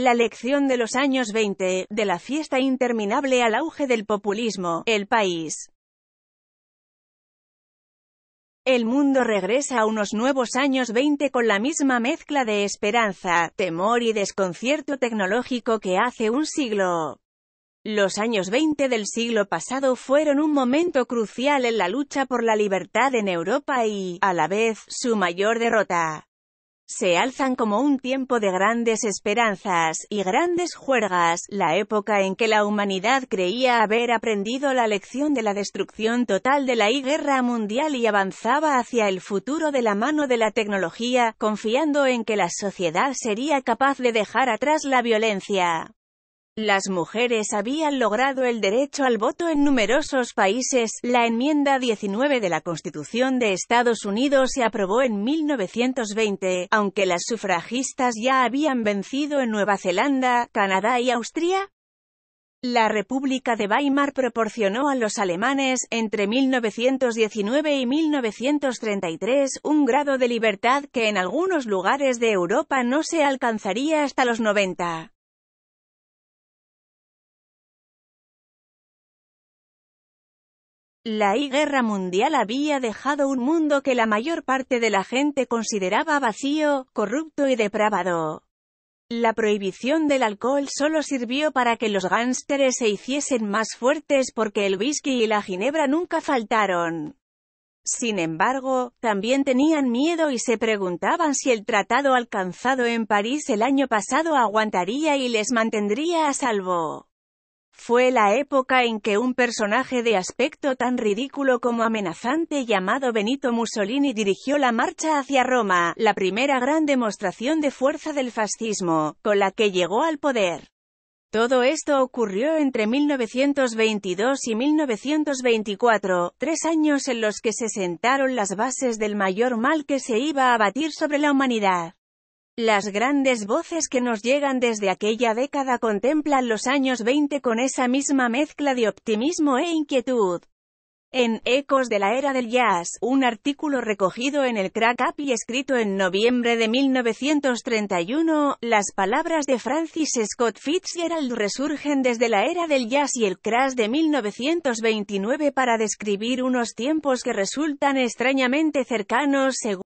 La lección de los años 20, de la fiesta interminable al auge del populismo, el país. El mundo regresa a unos nuevos años 20 con la misma mezcla de esperanza, temor y desconcierto tecnológico que hace un siglo. Los años 20 del siglo pasado fueron un momento crucial en la lucha por la libertad en Europa y, a la vez, su mayor derrota se alzan como un tiempo de grandes esperanzas y grandes juergas, la época en que la humanidad creía haber aprendido la lección de la destrucción total de la I guerra mundial y avanzaba hacia el futuro de la mano de la tecnología, confiando en que la sociedad sería capaz de dejar atrás la violencia. Las mujeres habían logrado el derecho al voto en numerosos países. La enmienda 19 de la Constitución de Estados Unidos se aprobó en 1920, aunque las sufragistas ya habían vencido en Nueva Zelanda, Canadá y Austria. La República de Weimar proporcionó a los alemanes, entre 1919 y 1933, un grado de libertad que en algunos lugares de Europa no se alcanzaría hasta los 90. La I Guerra Mundial había dejado un mundo que la mayor parte de la gente consideraba vacío, corrupto y depravado. La prohibición del alcohol solo sirvió para que los gánsteres se hiciesen más fuertes porque el whisky y la ginebra nunca faltaron. Sin embargo, también tenían miedo y se preguntaban si el tratado alcanzado en París el año pasado aguantaría y les mantendría a salvo. Fue la época en que un personaje de aspecto tan ridículo como amenazante llamado Benito Mussolini dirigió la marcha hacia Roma, la primera gran demostración de fuerza del fascismo, con la que llegó al poder. Todo esto ocurrió entre 1922 y 1924, tres años en los que se sentaron las bases del mayor mal que se iba a abatir sobre la humanidad. Las grandes voces que nos llegan desde aquella década contemplan los años 20 con esa misma mezcla de optimismo e inquietud. En Ecos de la Era del Jazz, un artículo recogido en el Crack Up y escrito en noviembre de 1931, las palabras de Francis Scott Fitzgerald resurgen desde la Era del Jazz y el Crash de 1929 para describir unos tiempos que resultan extrañamente cercanos según